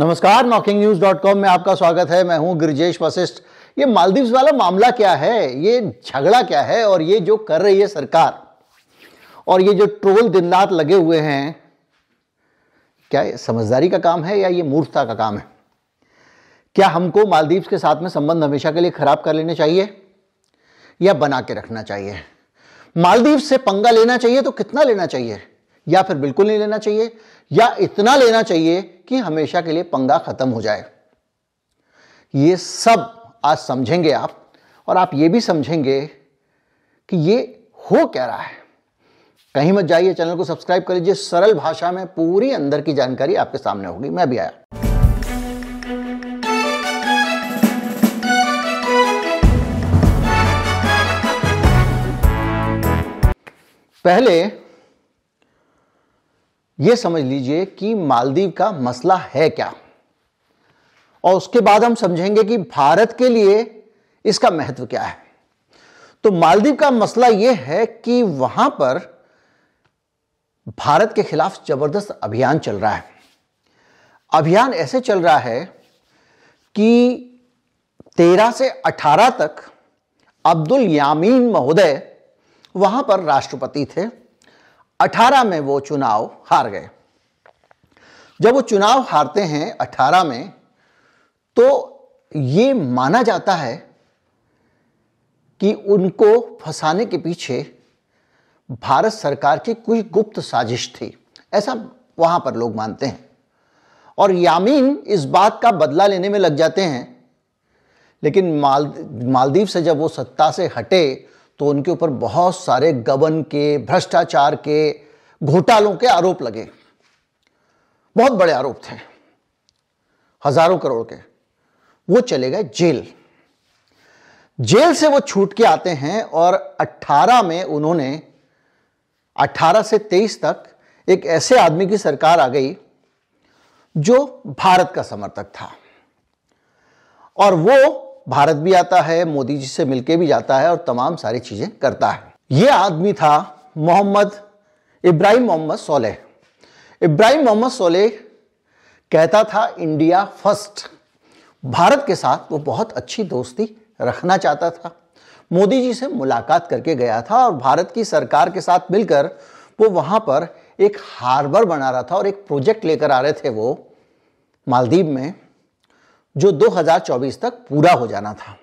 नमस्कार knocking news dot com में आपका स्वागत है मैं हूं गिरिजेश वशिष्ठ ये मालदीव्स वाला मामला क्या है ये झगड़ा क्या है और ये जो कर रही है सरकार और ये जो ट्रोल दिन रात लगे हुए हैं क्या ये समझदारी का काम है या ये मूर्खता का काम है क्या हमको मालदीव्स के साथ में संबंध हमेशा के लिए खराब कर लेने चाहिए या बना के रखना चाहिए मालदीव से पंगा लेना चाहिए तो कितना लेना चाहिए या फिर बिल्कुल नहीं लेना चाहिए या इतना लेना चाहिए कि हमेशा के लिए पंगा खत्म हो जाए ये सब आज समझेंगे आप और आप ये भी समझेंगे कि ये हो क्या रहा है कहीं मत जाइए चैनल को सब्सक्राइब कर लीजिए सरल भाषा में पूरी अंदर की जानकारी आपके सामने होगी मैं भी आया पहले ये समझ लीजिए कि मालदीव का मसला है क्या और उसके बाद हम समझेंगे कि भारत के लिए इसका महत्व क्या है तो मालदीव का मसला यह है कि वहां पर भारत के खिलाफ जबरदस्त अभियान चल रहा है अभियान ऐसे चल रहा है कि 13 से 18 तक अब्दुल यामीन महोदय वहां पर राष्ट्रपति थे 18 में वो चुनाव हार गए जब वो चुनाव हारते हैं 18 में तो ये माना जाता है कि उनको फंसाने के पीछे भारत सरकार की कोई गुप्त साजिश थी ऐसा वहां पर लोग मानते हैं और यामीन इस बात का बदला लेने में लग जाते हैं लेकिन माल मालदीव से जब वो सत्ता से हटे तो उनके ऊपर बहुत सारे गबन के भ्रष्टाचार के घोटालों के आरोप लगे बहुत बड़े आरोप थे हजारों करोड़ के वो चले गए जेल जेल से वो छूट के आते हैं और 18 में उन्होंने 18 से 23 तक एक ऐसे आदमी की सरकार आ गई जो भारत का समर्थक था और वो भारत भी आता है मोदी जी से मिलके भी जाता है और तमाम सारी चीज़ें करता है ये आदमी था मोहम्मद इब्राहिम मोहम्मद सोलह इब्राहिम मोहम्मद सोलह कहता था इंडिया फर्स्ट भारत के साथ वो बहुत अच्छी दोस्ती रखना चाहता था मोदी जी से मुलाकात करके गया था और भारत की सरकार के साथ मिलकर वो वहाँ पर एक हार्बर बना रहा था और एक प्रोजेक्ट लेकर आ रहे थे वो मालदीव में जो 2024 तक पूरा हो जाना था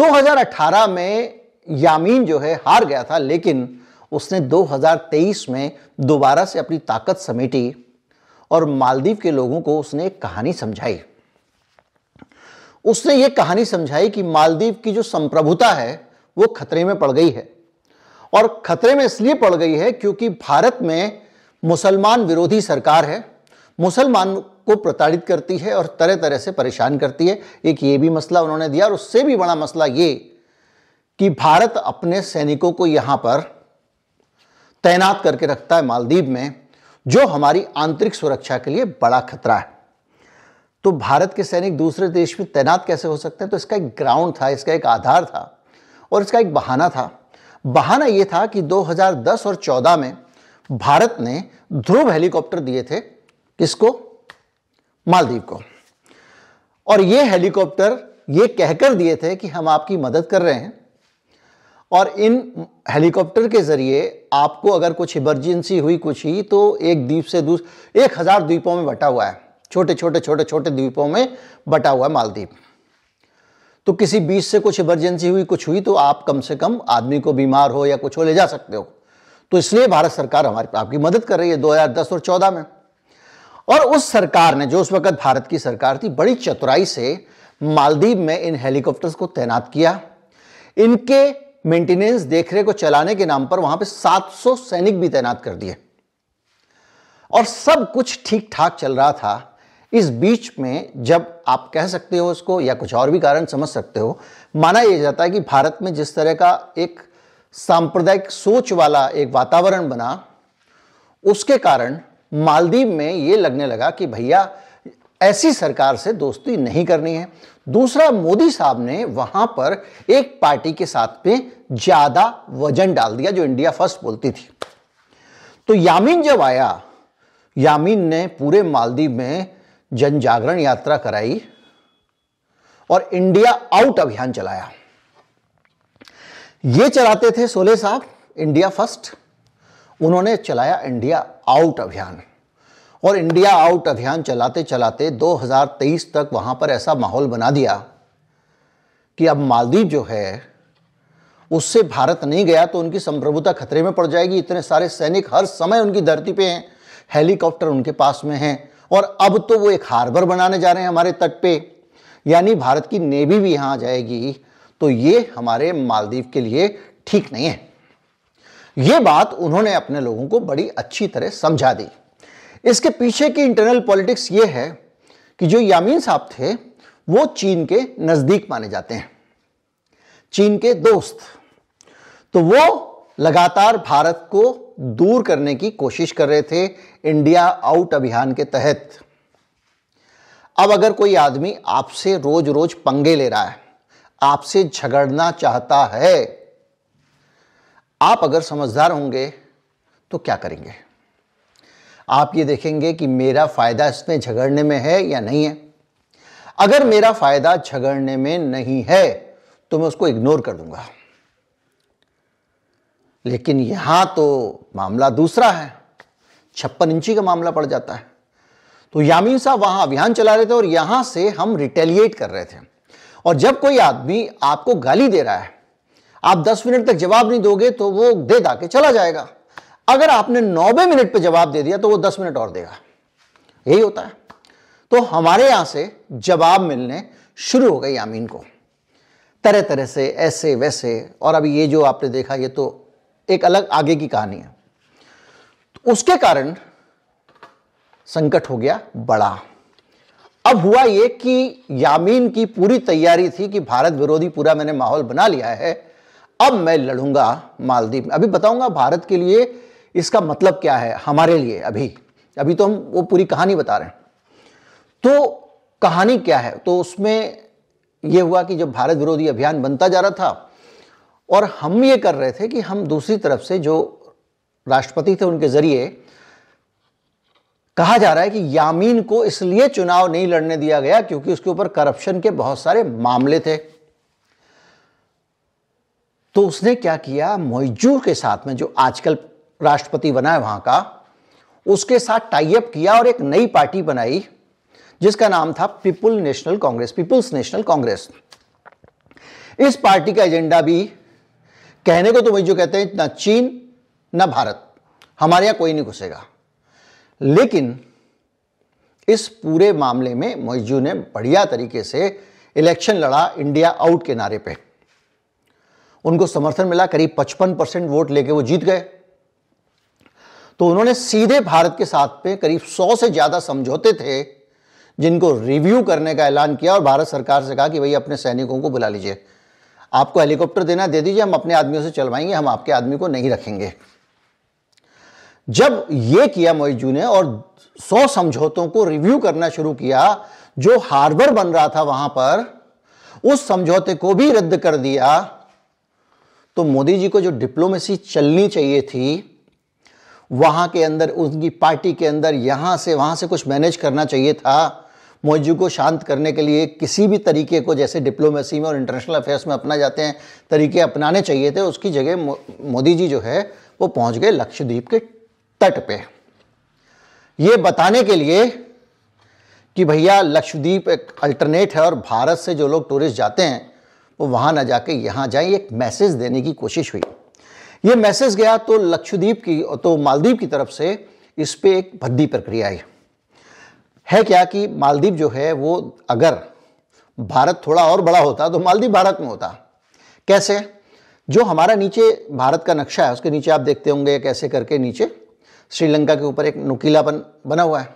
2018 में यामीन जो है हार गया था लेकिन उसने 2023 में दोबारा से अपनी ताकत समेटी और मालदीव के लोगों को उसने एक कहानी समझाई उसने ये कहानी समझाई कि मालदीव की जो संप्रभुता है वो खतरे में पड़ गई है और खतरे में इसलिए पड़ गई है क्योंकि भारत में मुसलमान विरोधी सरकार है मुसलमान को प्रताड़ित करती है और तरह तरह से परेशान करती है एक ये भी मसला उन्होंने दिया और उससे भी बड़ा मसला ये कि भारत अपने सैनिकों को यहां पर तैनात करके रखता है मालदीव में जो हमारी आंतरिक सुरक्षा के लिए बड़ा खतरा है तो भारत के सैनिक दूसरे देश में तैनात कैसे हो सकते हैं तो इसका एक ग्राउंड था इसका एक आधार था और इसका एक बहाना था बहाना यह था कि 2010 और 14 में भारत ने ध्रुव हेलीकॉप्टर दिए थे किसको मालदीव को और ये हेलीकॉप्टर ये कहकर दिए थे कि हम आपकी मदद कर रहे हैं और इन हेलीकॉप्टर के जरिए आपको अगर कुछ इमरजेंसी हुई कुछ ही तो एक द्वीप से दूसरे एक हज़ार द्वीपों में बटा हुआ है छोटे छोटे छोटे छोटे द्वीपों में बटा हुआ है मालदीप तो किसी बीच से कुछ इमरजेंसी हुई कुछ हुई तो आप कम से कम आदमी को बीमार हो या कुछ हो ले जा सकते हो तो इसलिए भारत सरकार हमारी आपकी मदद कर रही है 2010 और 14 में और उस सरकार ने जो उस वक्त भारत की सरकार थी बड़ी चतुराई से मालदीव में इन हेलीकॉप्टर्स को तैनात किया इनके मेंटेनेंस देखरेख को चलाने के नाम पर वहां पे 700 सैनिक भी तैनात कर दिए और सब कुछ ठीक ठाक चल रहा था इस बीच में जब आप कह सकते हो उसको या कुछ और भी कारण समझ सकते हो माना यह जाता है कि भारत में जिस तरह का एक सांप्रदायिक सोच वाला एक वातावरण बना उसके कारण मालदीव में ये लगने लगा कि भैया ऐसी सरकार से दोस्ती नहीं करनी है दूसरा मोदी साहब ने वहां पर एक पार्टी के साथ में ज्यादा वजन डाल दिया जो इंडिया फर्स्ट बोलती थी तो यामीन जब आया यामीन ने पूरे मालदीव में जन जागरण यात्रा कराई और इंडिया आउट अभियान चलाया ये चलाते थे सोले साहब इंडिया फर्स्ट उन्होंने चलाया इंडिया आउट अभियान और इंडिया आउट अभियान चलाते चलाते 2023 तक वहाँ पर ऐसा माहौल बना दिया कि अब मालदीव जो है उससे भारत नहीं गया तो उनकी संप्रभुता खतरे में पड़ जाएगी इतने सारे सैनिक हर समय उनकी धरती पे हैं हेलीकॉप्टर उनके पास में हैं और अब तो वो एक हार्बर बनाने जा रहे हैं हमारे तट पे यानी भारत की नेवी भी यहाँ आ जाएगी तो ये हमारे मालदीव के लिए ठीक नहीं है ये बात उन्होंने अपने लोगों को बड़ी अच्छी तरह समझा दी इसके पीछे की इंटरनल पॉलिटिक्स ये है कि जो यामीन साहब थे वो चीन के नज़दीक माने जाते हैं चीन के दोस्त तो वो लगातार भारत को दूर करने की कोशिश कर रहे थे इंडिया आउट अभियान के तहत अब अगर कोई आदमी आपसे रोज रोज पंगे ले रहा है आपसे झगड़ना चाहता है आप अगर समझदार होंगे तो क्या करेंगे आप ये देखेंगे कि मेरा फ़ायदा इसमें झगड़ने में है या नहीं है अगर मेरा फ़ायदा झगड़ने में नहीं है तो मैं उसको इग्नोर कर दूंगा लेकिन यहां तो मामला दूसरा है छप्पन इंची का मामला पड़ जाता है तो यामीन साहब वहां अभियान चला रहे थे और यहां से हम रिटेलिएट कर रहे थे और जब कोई आदमी आपको गाली दे रहा है आप 10 मिनट तक जवाब नहीं दोगे तो वो दे दा के चला जाएगा अगर आपने नौवे मिनट पे जवाब दे दिया तो वो 10 मिनट और देगा यही होता है तो हमारे यहां से जवाब मिलने शुरू हो गए यामीन को तरह तरह से ऐसे वैसे और अभी ये जो आपने देखा ये तो एक अलग आगे की कहानी है तो उसके कारण संकट हो गया बड़ा अब हुआ ये कि यामीन की पूरी तैयारी थी कि भारत विरोधी पूरा मैंने माहौल बना लिया है अब मैं लड़ूंगा मालदीव में अभी बताऊंगा भारत के लिए इसका मतलब क्या है हमारे लिए अभी अभी तो हम वो पूरी कहानी बता रहे हैं तो कहानी क्या है तो उसमें यह हुआ कि जब भारत विरोधी अभियान बनता जा रहा था और हम ये कर रहे थे कि हम दूसरी तरफ से जो राष्ट्रपति थे उनके जरिए कहा जा रहा है कि यामीन को इसलिए चुनाव नहीं लड़ने दिया गया क्योंकि उसके ऊपर करप्शन के बहुत सारे मामले थे तो उसने क्या किया मोइजूर के साथ में जो आजकल राष्ट्रपति बना है वहां का उसके साथ टाइप किया और एक नई पार्टी बनाई जिसका नाम था People National Congress People's National Congress इस पार्टी का एजेंडा भी कहने को तो वही जो कहते हैं ना चीन ना भारत हमारे यहां कोई नहीं घुसेगा लेकिन इस पूरे मामले में मोइजू ने बढ़िया तरीके से इलेक्शन लड़ा इंडिया आउट के नारे पे उनको समर्थन मिला करीब 55 परसेंट वोट लेके वो जीत गए तो उन्होंने सीधे भारत के साथ पे करीब 100 से ज़्यादा समझौते थे जिनको रिव्यू करने का ऐलान किया और भारत सरकार से कहा कि भाई अपने सैनिकों को बुला लीजिए आपको हेलीकॉप्टर देना दे दीजिए हम अपने आदमियों से चलवाएंगे हम आपके आदमी को नहीं रखेंगे जब यह किया मोईजू ने और सौ समझौतों को रिव्यू करना शुरू किया जो हार्बर बन रहा था वहां पर उस समझौते को भी रद्द कर दिया तो मोदी जी को जो डिप्लोमेसी चलनी चाहिए थी वहां के अंदर उनकी पार्टी के अंदर यहां से वहां से कुछ मैनेज करना चाहिए था मोदी जी को शांत करने के लिए किसी भी तरीके को जैसे डिप्लोमेसी में और इंटरनेशनल अफेयर्स में अपना जाते हैं तरीके अपनाने चाहिए थे उसकी जगह मोदी जी जो है वो पहुंच गए लक्षद्वीप के तट पे ये बताने के लिए कि भैया लक्षद्वीप एक अल्टरनेट है और भारत से जो लोग टूरिस्ट जाते हैं वो वहाँ ना जाके यहाँ जाएं एक मैसेज देने की कोशिश हुई ये मैसेज गया तो लक्षद्वीप की तो मालदीव की तरफ से इस पर एक भद्दी प्रक्रिया आई है क्या कि मालदीव जो है वो अगर भारत थोड़ा और बड़ा होता तो मालदीव भारत में होता कैसे जो हमारा नीचे भारत का नक्शा है उसके नीचे आप देखते होंगे कैसे करके नीचे श्रीलंका के ऊपर एक नुकीलापन बना हुआ है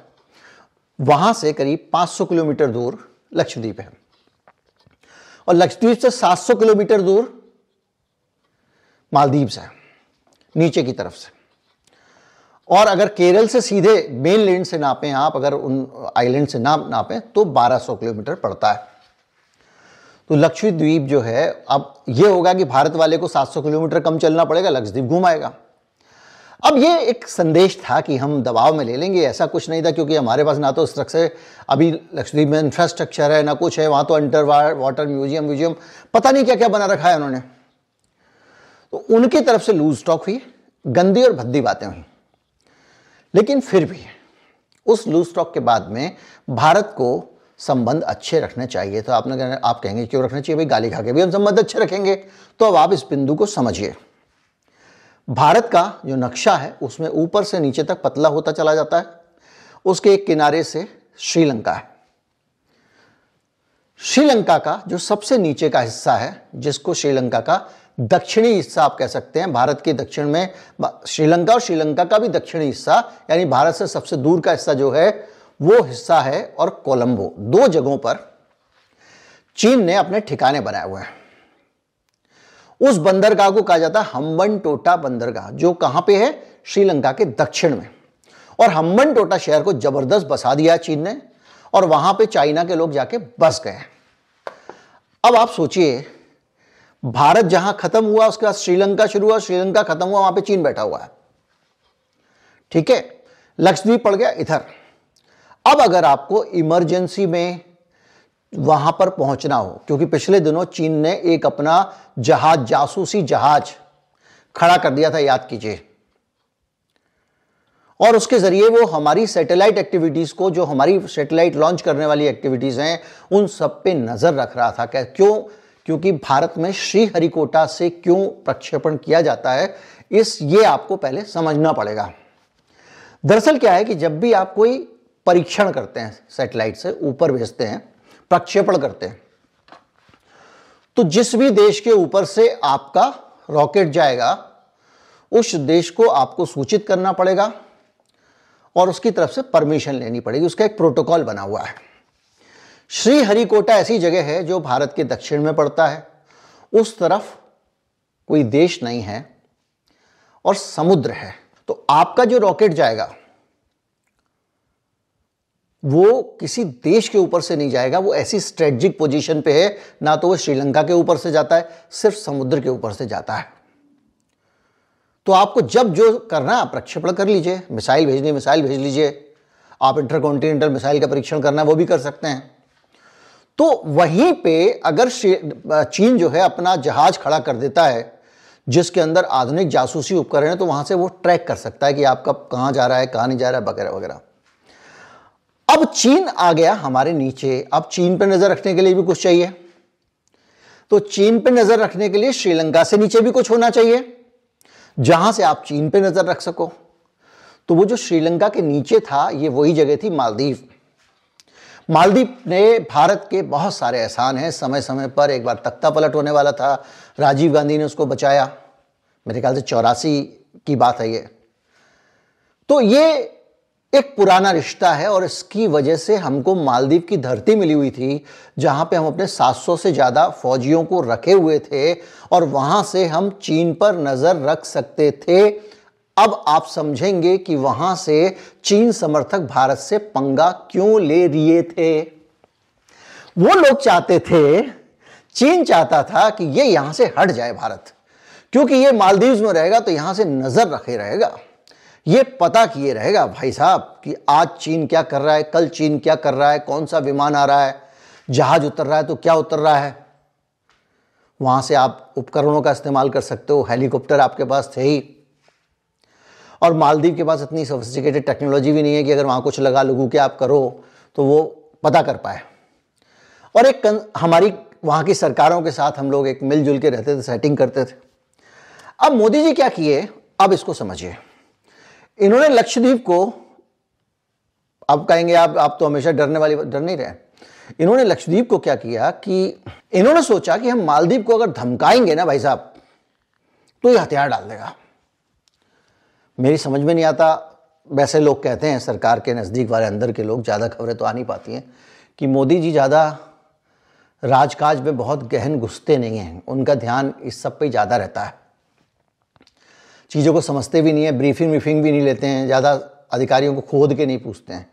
वहाँ से करीब 500 किलोमीटर दूर लक्षद्वीप है और लक्षद्वीप से 700 किलोमीटर दूर मालदीव है नीचे की तरफ से और अगर केरल से सीधे मेन लैंड से नापें आप अगर उन आइलैंड से ना नापें तो 1200 किलोमीटर पड़ता है तो लक्षद्वीप जो है अब यह होगा कि भारत वाले को 700 किलोमीटर कम चलना पड़ेगा लक्षद्वीप घूमाएगा अब ये एक संदेश था कि हम दबाव में ले लेंगे ऐसा कुछ नहीं था क्योंकि हमारे पास ना तो से अभी लक्षद्वीप में इंफ्रास्ट्रक्चर है ना कुछ है वहाँ तो अंडर वाटर म्यूजियम म्यूजियम पता नहीं क्या क्या बना रखा है उन्होंने तो उनकी तरफ से लूज टॉक हुई गंदी और भद्दी बातें हुई लेकिन फिर भी उस लूज टॉक के बाद में भारत को संबंध अच्छे रखने चाहिए तो आपने आप कहेंगे क्यों रखना चाहिए भाई गाली खा के भी हम संबंध अच्छे रखेंगे तो अब आप इस बिंदु को समझिए भारत का जो नक्शा है उसमें ऊपर से नीचे तक पतला होता चला जाता है उसके एक किनारे से श्रीलंका है श्रीलंका का जो सबसे नीचे का हिस्सा है जिसको श्रीलंका का दक्षिणी हिस्सा आप कह सकते हैं भारत के दक्षिण में श्रीलंका और श्रीलंका का भी दक्षिणी हिस्सा यानी भारत से सबसे दूर का हिस्सा जो है वो हिस्सा है और कोलंबो दो जगहों पर चीन ने अपने ठिकाने बनाए हुए हैं उस बंदरगाह को कहा जाता है हम्बन टोटा बंदरगाह जो कहां पे है श्रीलंका के दक्षिण में और हम्बन टोटा शहर को जबरदस्त बसा दिया चीन ने और वहां पे चाइना के लोग जाके बस गए अब आप सोचिए भारत जहां खत्म हुआ उसके बाद श्रीलंका शुरू हुआ श्रीलंका खत्म हुआ वहां पे चीन बैठा हुआ है ठीक है लक्षद्वीप पड़ गया इधर अब अगर आपको इमरजेंसी में वहां पर पहुंचना हो क्योंकि पिछले दिनों चीन ने एक अपना जहाज जासूसी जहाज खड़ा कर दिया था याद कीजिए और उसके जरिए वो हमारी सैटेलाइट एक्टिविटीज को जो हमारी सैटेलाइट लॉन्च करने वाली एक्टिविटीज हैं उन सब पे नजर रख रहा था क्या क्यों क्योंकि भारत में श्रीहरिकोटा से क्यों प्रक्षेपण किया जाता है इस ये आपको पहले समझना पड़ेगा दरअसल क्या है कि जब भी आप कोई परीक्षण करते हैं सैटेलाइट से ऊपर भेजते हैं प्रक्षेपण करते हैं तो जिस भी देश के ऊपर से आपका रॉकेट जाएगा उस देश को आपको सूचित करना पड़ेगा और उसकी तरफ से परमिशन लेनी पड़ेगी उसका एक प्रोटोकॉल बना हुआ है श्रीहरिकोटा ऐसी जगह है जो भारत के दक्षिण में पड़ता है उस तरफ कोई देश नहीं है और समुद्र है तो आपका जो रॉकेट जाएगा वो किसी देश के ऊपर से नहीं जाएगा वो ऐसी स्ट्रेटजिक पोजीशन पे है ना तो वो श्रीलंका के ऊपर से जाता है सिर्फ समुद्र के ऊपर से जाता है तो आपको जब जो करना है प्रक्षेपण कर लीजिए मिसाइल भेजनी मिसाइल भेज लीजिए आप इंटरकॉन्टिनेंटल मिसाइल का परीक्षण करना है वो भी कर सकते हैं तो वहीं पे अगर चीन जो है अपना जहाज खड़ा कर देता है जिसके अंदर आधुनिक जासूसी उपकरण है तो वहां से वो ट्रैक कर सकता है कि आपका कहाँ जा रहा है कहाँ नहीं जा रहा है वगैरह वगैरह अब चीन आ गया हमारे नीचे अब चीन पर नजर रखने के लिए भी कुछ चाहिए तो चीन पर नजर रखने के लिए श्रीलंका से नीचे भी कुछ होना चाहिए जहां से आप चीन पर नजर रख सको तो वो जो श्रीलंका के नीचे था ये वही जगह थी मालदीव मालदीव ने भारत के बहुत सारे एहसान हैं समय समय पर एक बार तख्ता पलट होने वाला था राजीव गांधी ने उसको बचाया मेरे ख्याल से चौरासी की बात है ये तो ये एक पुराना रिश्ता है और इसकी वजह से हमको मालदीव की धरती मिली हुई थी जहां पे हम अपने 700 से ज़्यादा फौजियों को रखे हुए थे और वहां से हम चीन पर नज़र रख सकते थे अब आप समझेंगे कि वहां से चीन समर्थक भारत से पंगा क्यों ले लिए थे वो लोग चाहते थे चीन चाहता था कि ये यहां से हट जाए भारत क्योंकि ये मालदीव्स में रहेगा तो यहां से नजर रखे रहेगा ये पता किए रहेगा भाई साहब कि आज चीन क्या कर रहा है कल चीन क्या कर रहा है कौन सा विमान आ रहा है जहाज उतर रहा है तो क्या उतर रहा है वहां से आप उपकरणों का इस्तेमाल कर सकते हो हेलीकॉप्टर आपके पास थे ही और मालदीव के पास इतनी सोफिस्टिकेटेड टेक्नोलॉजी भी नहीं है कि अगर वहां कुछ लगा लगू के आप करो तो वो पता कर पाए और एक हमारी वहां की सरकारों के साथ हम लोग एक मिलजुल के रहते थे सेटिंग करते थे अब मोदी जी क्या किए अब इसको समझिए इन्होंने लक्षद्वीप को आप कहेंगे आप आप तो हमेशा डरने वाली डर नहीं रहे इन्होंने लक्षद्वीप को क्या किया कि इन्होंने सोचा कि हम मालदीव को अगर धमकाएंगे ना भाई साहब तो ये हथियार डाल देगा मेरी समझ में नहीं आता वैसे लोग कहते हैं सरकार के नज़दीक वाले अंदर के लोग ज़्यादा खबरें तो आ नहीं पाती हैं कि मोदी जी ज़्यादा राजकाज में बहुत गहन घुसते नहीं हैं उनका ध्यान इस सब पे ज़्यादा रहता है चीज़ों को समझते भी नहीं है ब्रीफिंग व्रीफिंग भी नहीं लेते हैं ज़्यादा अधिकारियों को खोद के नहीं पूछते हैं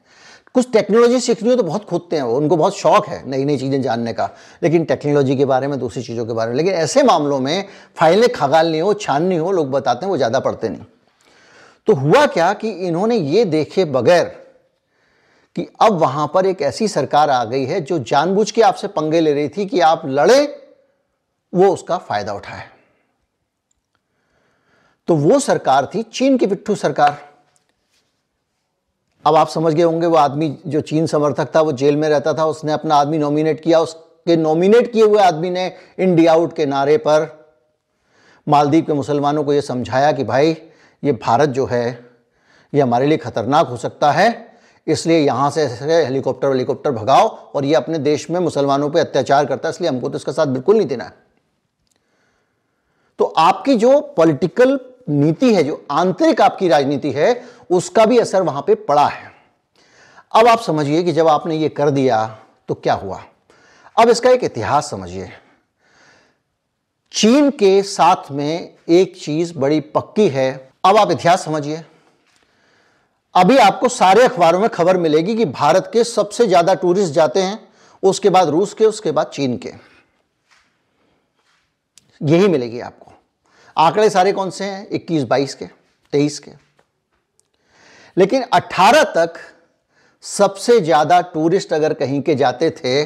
कुछ टेक्नोलॉजी सीखनी हो तो बहुत खोदते हैं वो उनको बहुत शौक है नई नई चीज़ें जानने का लेकिन टेक्नोलॉजी के बारे में दूसरी चीज़ों के बारे में लेकिन ऐसे मामलों में फाइलें खगालनी हो छाननी हो लोग बताते हैं वो ज़्यादा पढ़ते नहीं तो हुआ क्या कि इन्होंने ये देखे बगैर कि अब वहां पर एक ऐसी सरकार आ गई है जो जानबूझ के आपसे पंगे ले रही थी कि आप लड़े वो उसका फायदा उठाए तो वो सरकार थी चीन की पिट्ठू सरकार अब आप समझ गए होंगे वो आदमी जो चीन समर्थक था वो जेल में रहता था उसने अपना आदमी नॉमिनेट किया उसके नॉमिनेट किए हुए आदमी ने इंडिया आउट के नारे पर मालदीव के मुसलमानों को ये समझाया कि भाई ये भारत जो है ये हमारे लिए खतरनाक हो सकता है इसलिए यहाँ से हेलीकॉप्टर हेलीकॉप्टर भगाओ और ये अपने देश में मुसलमानों पर अत्याचार करता है इसलिए हमको तो इसका साथ बिल्कुल नहीं देना है तो आपकी जो पॉलिटिकल नीति है जो आंतरिक आपकी राजनीति है उसका भी असर वहां पे पड़ा है अब आप समझिए कि जब आपने ये कर दिया तो क्या हुआ अब इसका एक इतिहास समझिए चीन के साथ में एक चीज बड़ी पक्की है अब आप इतिहास समझिए अभी आपको सारे अखबारों में खबर मिलेगी कि भारत के सबसे ज्यादा टूरिस्ट जाते हैं उसके बाद रूस के उसके बाद चीन के यही मिलेगी आपको आंकड़े सारे कौन से हैं 21, 22 के 23 के लेकिन 18 तक सबसे ज्यादा टूरिस्ट अगर कहीं के जाते थे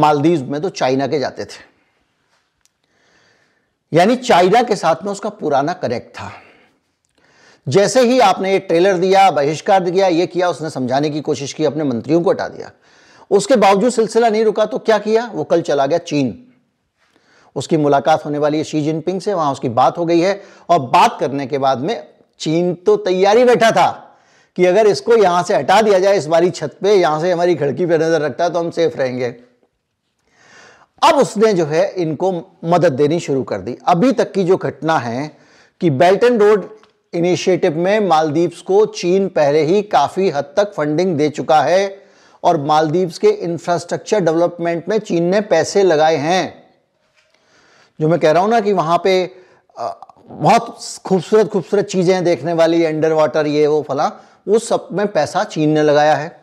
मालदीव में तो चाइना के जाते थे यानी चाइना के साथ में उसका पुराना करेक्ट था जैसे ही आपने ये ट्रेलर दिया बहिष्कार दिया ये किया उसने समझाने की कोशिश की अपने मंत्रियों को हटा दिया उसके बावजूद सिलसिला नहीं रुका तो क्या किया वो कल चला गया चीन उसकी मुलाकात होने वाली है शी जिनपिंग से वहां उसकी बात हो गई है और बात करने के बाद में चीन तो तैयारी बैठा था कि अगर इसको यहां से हटा दिया जाए इस बारी छत पे यहां से हमारी खिड़की पर नज़र रखता है तो हम सेफ रहेंगे अब उसने जो है इनको मदद देनी शुरू कर दी अभी तक की जो घटना है कि बेल्ट एंड रोड इनिशिएटिव में मालदीव्स को चीन पहले ही काफ़ी हद तक फंडिंग दे चुका है और मालदीव्स के इंफ्रास्ट्रक्चर डेवलपमेंट में चीन ने पैसे लगाए हैं जो मैं कह रहा हूँ ना कि वहाँ पे बहुत खूबसूरत खूबसूरत चीज़ें देखने वाली अंडर वाटर ये वो फला उस सब में पैसा चीन ने लगाया है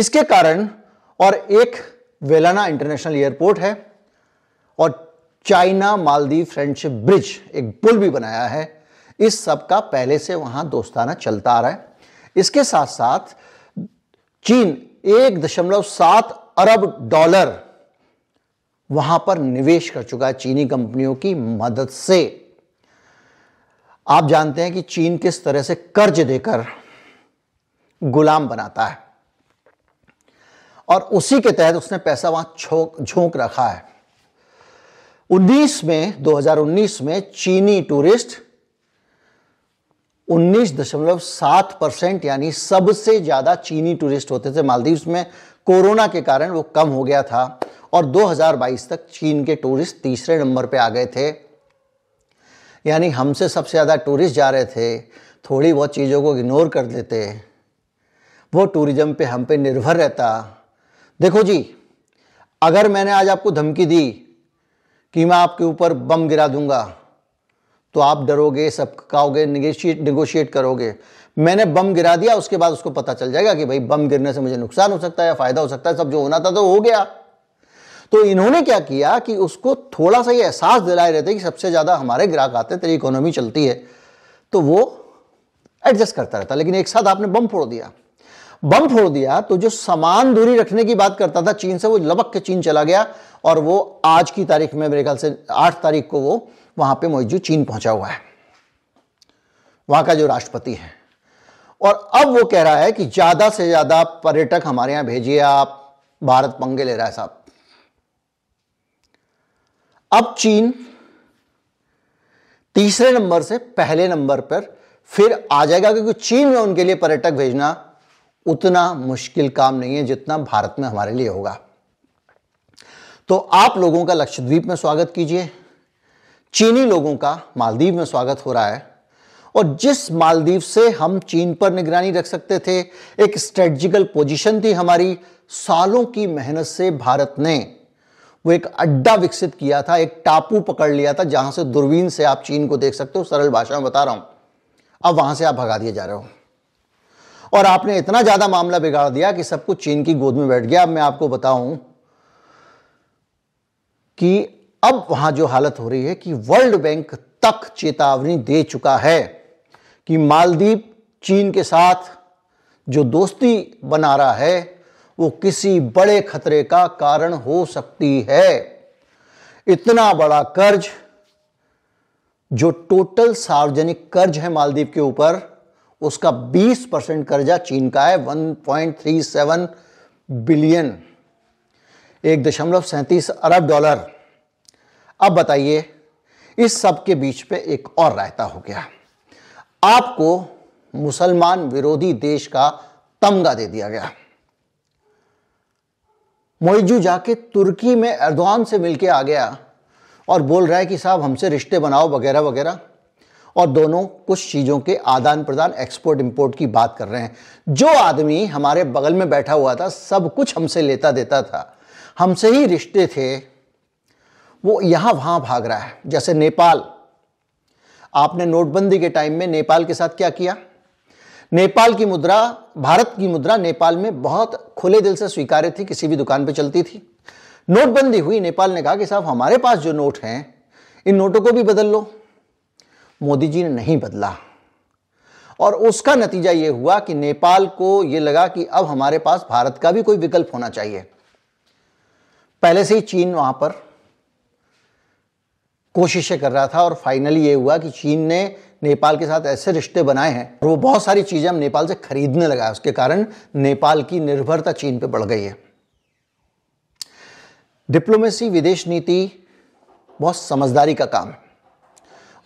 इसके कारण और एक वेलाना इंटरनेशनल एयरपोर्ट है और चाइना मालदीव फ्रेंडशिप ब्रिज एक पुल भी बनाया है इस सब का पहले से वहां दोस्ताना चलता आ रहा है इसके साथ साथ चीन एक दशमलव सात अरब डॉलर वहां पर निवेश कर चुका है चीनी कंपनियों की मदद से आप जानते हैं कि चीन किस तरह से कर्ज देकर गुलाम बनाता है और उसी के तहत उसने पैसा वहां झोंक रखा है 19 में 2019 में चीनी टूरिस्ट 19.7 परसेंट यानी सबसे ज्यादा चीनी टूरिस्ट होते थे मालदीव्स में कोरोना के कारण वो कम हो गया था और 2022 तक चीन के टूरिस्ट तीसरे नंबर पे आ गए थे यानी हमसे सबसे ज़्यादा टूरिस्ट जा रहे थे थोड़ी बहुत चीज़ों को इग्नोर कर देते वो टूरिज़्म पे हम पे निर्भर रहता देखो जी अगर मैंने आज आपको धमकी दी कि मैं आपके ऊपर बम गिरा दूंगा तो आप डरोगे सब काओगे निगोशिएट निगोशिएट करोगे मैंने बम गिरा दिया उसके बाद उसको पता चल जाएगा कि भाई बम गिरने से मुझे नुकसान हो सकता है या फ़ायदा हो सकता है सब जो होना था तो हो गया तो इन्होंने क्या किया कि उसको थोड़ा सा ये एहसास दिलाए रहते कि सबसे ज़्यादा हमारे ग्राहक आते हैं तेरी इकोनॉमी चलती है तो वो एडजस्ट करता रहता लेकिन एक साथ आपने बम फोड़ दिया बम फोड़ दिया तो जो समान दूरी रखने की बात करता था चीन से वो लबक के चीन चला गया और वो आज की तारीख में मेरे ख्याल से आठ तारीख को वो वहां पे मौजूद चीन पहुंचा हुआ है वहां का जो राष्ट्रपति है और अब वो कह रहा है कि ज्यादा से ज्यादा पर्यटक हमारे यहां भेजिए आप भारत पंगे ले रहा है साहब अब चीन तीसरे नंबर से पहले नंबर पर फिर आ जाएगा क्योंकि चीन में उनके लिए पर्यटक भेजना उतना मुश्किल काम नहीं है जितना भारत में हमारे लिए होगा तो आप लोगों का लक्षद्वीप में स्वागत कीजिए चीनी लोगों का मालदीव में स्वागत हो रहा है और जिस मालदीव से हम चीन पर निगरानी रख सकते थे एक स्ट्रेटजिकल पोजीशन थी हमारी सालों की मेहनत से भारत ने वो एक अड्डा विकसित किया था एक टापू पकड़ लिया था जहां से दूरबीन से आप चीन को देख सकते हो सरल भाषा में बता रहा हूं अब वहां से आप भगा दिए जा रहे हो और आपने इतना ज्यादा मामला बिगाड़ दिया कि सब कुछ चीन की गोद में बैठ गया अब मैं आपको बताऊं कि अब वहां जो हालत हो रही है कि वर्ल्ड बैंक तक चेतावनी दे चुका है कि मालदीप चीन के साथ जो दोस्ती बना रहा है वो किसी बड़े खतरे का कारण हो सकती है इतना बड़ा कर्ज जो टोटल सार्वजनिक कर्ज है मालदीव के ऊपर उसका 20 परसेंट कर्जा चीन का है 1.37 बिलियन एक दशमलव सैंतीस अरब डॉलर अब बताइए इस सब के बीच पे एक और रायता हो गया आपको मुसलमान विरोधी देश का तमगा दे दिया गया मोइजू जाके तुर्की में एर्दोआन से मिलके आ गया और बोल रहा है कि साहब हमसे रिश्ते बनाओ वगैरह वगैरह और दोनों कुछ चीज़ों के आदान प्रदान एक्सपोर्ट इंपोर्ट की बात कर रहे हैं जो आदमी हमारे बगल में बैठा हुआ था सब कुछ हमसे लेता देता था हमसे ही रिश्ते थे वो यहाँ वहाँ भाग रहा है जैसे नेपाल आपने नोटबंदी के टाइम में नेपाल के साथ क्या किया नेपाल की मुद्रा भारत की मुद्रा नेपाल में बहुत खुले दिल से स्वीकार्य थी किसी भी दुकान पर चलती थी नोटबंदी हुई नेपाल ने कहा कि साहब हमारे पास जो नोट हैं इन नोटों को भी बदल लो मोदी जी ने नहीं बदला और उसका नतीजा यह हुआ कि नेपाल को यह लगा कि अब हमारे पास भारत का भी कोई विकल्प होना चाहिए पहले से ही चीन वहां पर कोशिशें कर रहा था और फाइनली ये हुआ कि चीन ने नेपाल के साथ ऐसे रिश्ते बनाए हैं और वो बहुत सारी चीज़ें हम नेपाल से खरीदने लगा उसके कारण नेपाल की निर्भरता चीन पर बढ़ गई है डिप्लोमेसी विदेश नीति बहुत समझदारी का काम है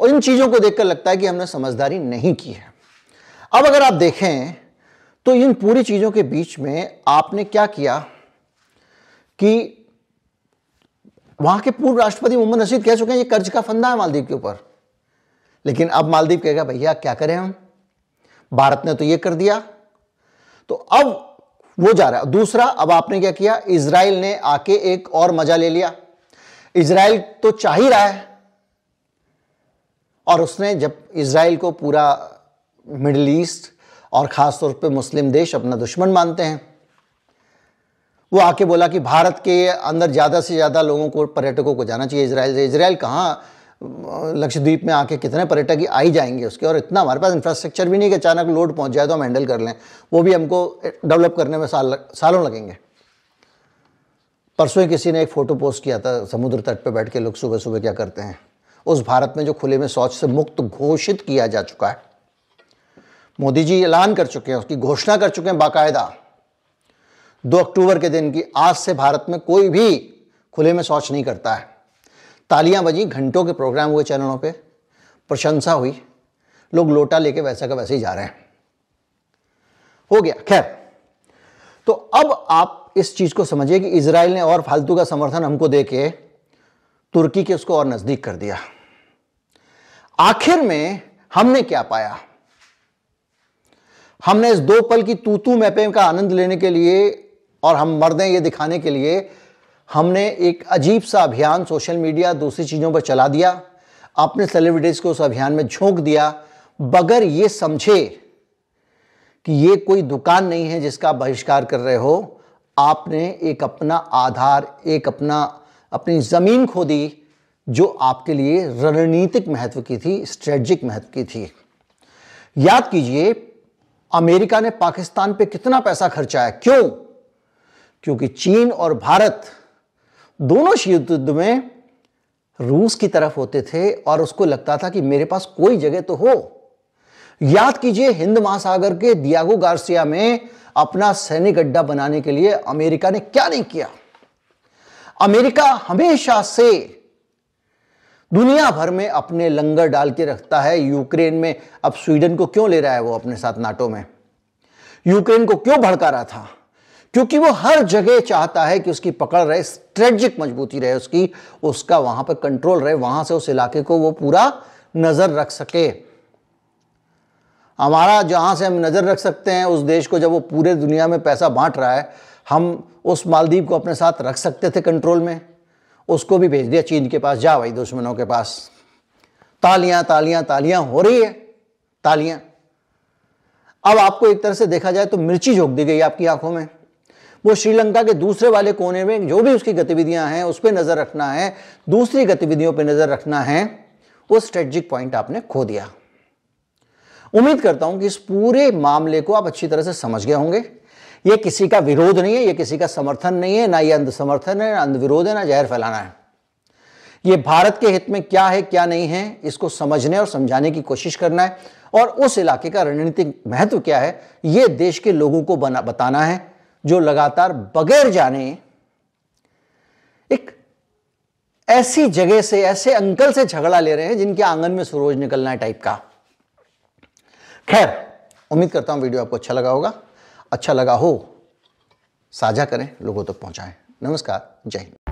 और इन चीज़ों को देखकर लगता है कि हमने समझदारी नहीं की है अब अगर आप देखें तो इन पूरी चीज़ों के बीच में आपने क्या किया कि वहां के पूर्व राष्ट्रपति मोहम्मद रशीद कह चुके हैं ये कर्ज का फंदा है मालदीव के ऊपर लेकिन अब मालदीव कहेगा भैया क्या करें हम भारत ने तो ये कर दिया तो अब वो जा रहा है दूसरा अब आपने क्या किया इसराइल ने आके एक और मजा ले लिया इसराइल तो चाह ही रहा है और उसने जब इसराइल को पूरा मिडल ईस्ट और खास तौर पे मुस्लिम देश अपना दुश्मन मानते हैं वो आके बोला कि भारत के अंदर ज़्यादा से ज़्यादा लोगों को पर्यटकों को जाना चाहिए इसराइल से इसराइल कहां लक्षद्वीप में आके कितने पर्यटक आई जाएंगे उसके और इतना हमारे पास इंफ्रास्ट्रक्चर भी नहीं कि अचानक लोड पहुंच जाए तो हम हैंडल कर लें वो भी हमको डेवलप करने में साल सालों लगेंगे परसों ही किसी ने एक फ़ोटो पोस्ट किया था समुद्र तट पर बैठ के लोग सुबह सुबह क्या करते हैं उस भारत में जो खुले में शौच से मुक्त घोषित किया जा चुका है मोदी जी ऐलान कर चुके हैं उसकी घोषणा कर चुके हैं बाकायदा दो अक्टूबर के दिन की आज से भारत में कोई भी खुले में शौच नहीं करता है तालियां बजी घंटों के प्रोग्राम हुए चैनलों पे प्रशंसा हुई लोग लोटा लेके वैसा का वैसे ही जा रहे हैं हो गया खैर तो अब आप इस चीज को समझिए कि इसराइल ने और फालतू का समर्थन हमको दे के तुर्की के उसको और नजदीक कर दिया आखिर में हमने क्या पाया हमने इस दो पल की तूतू मैपे का आनंद लेने के लिए और हम मर्दें ये दिखाने के लिए हमने एक अजीब सा अभियान सोशल मीडिया दूसरी चीज़ों पर चला दिया अपने सेलिब्रिटीज़ को उस अभियान में झोंक दिया बगैर ये समझे कि ये कोई दुकान नहीं है जिसका बहिष्कार कर रहे हो आपने एक अपना आधार एक अपना अपनी ज़मीन खो दी जो आपके लिए रणनीतिक महत्व की थी स्ट्रेटजिक महत्व की थी याद कीजिए अमेरिका ने पाकिस्तान पे कितना पैसा खर्चा है क्यों क्योंकि चीन और भारत दोनों युद्ध में रूस की तरफ होते थे और उसको लगता था कि मेरे पास कोई जगह तो हो याद कीजिए हिंद महासागर के दियागो गार्सिया में अपना सैनिक अड्डा बनाने के लिए अमेरिका ने क्या नहीं किया अमेरिका हमेशा से दुनिया भर में अपने लंगर डाल के रखता है यूक्रेन में अब स्वीडन को क्यों ले रहा है वो अपने साथ नाटो में यूक्रेन को क्यों भड़का रहा था क्योंकि वो हर जगह चाहता है कि उसकी पकड़ रहे स्ट्रेटजिक मजबूती रहे उसकी उसका वहां पर कंट्रोल रहे वहां से उस इलाके को वो पूरा नजर रख सके हमारा जहां से हम नजर रख सकते हैं उस देश को जब वो पूरे दुनिया में पैसा बांट रहा है हम उस मालदीव को अपने साथ रख सकते थे कंट्रोल में उसको भी भेज दिया चीन के पास जा भाई दुश्मनों के पास तालियां तालियां तालियां हो रही है तालियां अब आपको एक तरह से देखा जाए तो मिर्ची झोंक दी गई आपकी आंखों में वो श्रीलंका के दूसरे वाले कोने में जो भी उसकी गतिविधियां हैं उस पर नज़र रखना है दूसरी गतिविधियों पर नज़र रखना है वो स्ट्रेटजिक पॉइंट आपने खो दिया उम्मीद करता हूं कि इस पूरे मामले को आप अच्छी तरह से समझ गए होंगे ये किसी का विरोध नहीं है ये किसी का समर्थन नहीं है ना ये समर्थन है ना अंधविरोध है ना जहर फैलाना है ये भारत के हित में क्या है क्या नहीं है इसको समझने और समझाने की कोशिश करना है और उस इलाके का रणनीतिक महत्व क्या है ये देश के लोगों को बना बताना है जो लगातार बगैर जाने एक ऐसी जगह से ऐसे अंकल से झगड़ा ले रहे हैं जिनके आंगन में सूरज निकलना है टाइप का खैर उम्मीद करता हूं वीडियो आपको अच्छा लगा होगा अच्छा लगा हो साझा करें लोगों तक तो पहुंचाएं नमस्कार जय हिंद